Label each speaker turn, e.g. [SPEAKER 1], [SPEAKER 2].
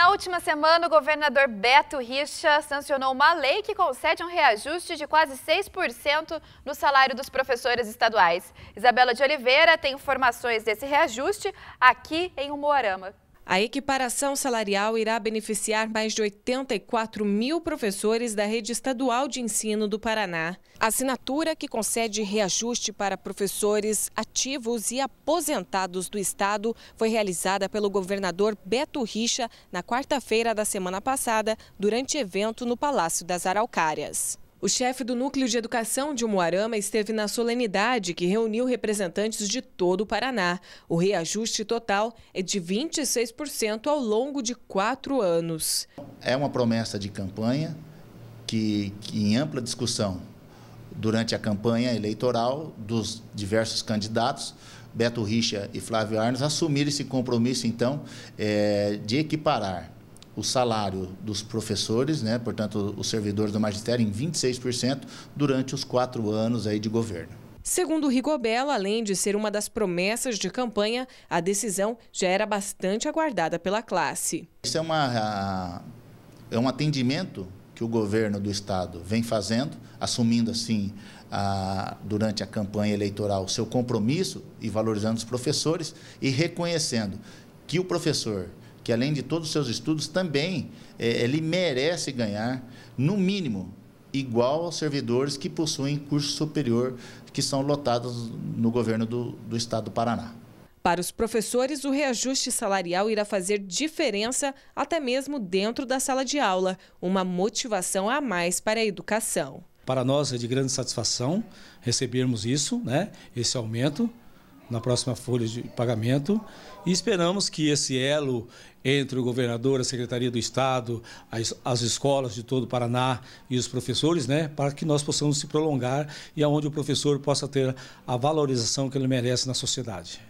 [SPEAKER 1] Na última semana, o governador Beto Richa sancionou uma lei que concede um reajuste de quase 6% no salário dos professores estaduais. Isabela de Oliveira tem informações desse reajuste aqui em Umuarama.
[SPEAKER 2] A equiparação salarial irá beneficiar mais de 84 mil professores da rede estadual de ensino do Paraná. A assinatura que concede reajuste para professores ativos e aposentados do Estado foi realizada pelo governador Beto Richa na quarta-feira da semana passada, durante evento no Palácio das Araucárias. O chefe do Núcleo de Educação de Umuarama esteve na solenidade que reuniu representantes de todo o Paraná. O reajuste total é de 26% ao longo de quatro anos.
[SPEAKER 3] É uma promessa de campanha que, que, em ampla discussão durante a campanha eleitoral dos diversos candidatos, Beto Richa e Flávio Arnes assumiram esse compromisso, então, é, de equiparar o salário dos professores, né, portanto, os servidores do magistério, em 26% durante os quatro anos aí de governo.
[SPEAKER 2] Segundo Rigobella, além de ser uma das promessas de campanha, a decisão já era bastante aguardada pela classe.
[SPEAKER 3] Isso é, uma, é um atendimento que o governo do Estado vem fazendo, assumindo assim a, durante a campanha eleitoral seu compromisso e valorizando os professores e reconhecendo que o professor que além de todos os seus estudos, também é, ele merece ganhar, no mínimo, igual aos servidores que possuem curso superior que são lotados no governo do, do estado do Paraná.
[SPEAKER 2] Para os professores, o reajuste salarial irá fazer diferença até mesmo dentro da sala de aula, uma motivação a mais para a educação.
[SPEAKER 1] Para nós é de grande satisfação recebermos isso, né, esse aumento, na próxima folha de pagamento e esperamos que esse elo entre o governador, a Secretaria do Estado, as, as escolas de todo o Paraná e os professores, né, para que nós possamos se prolongar e aonde o professor possa ter a valorização que ele merece na sociedade.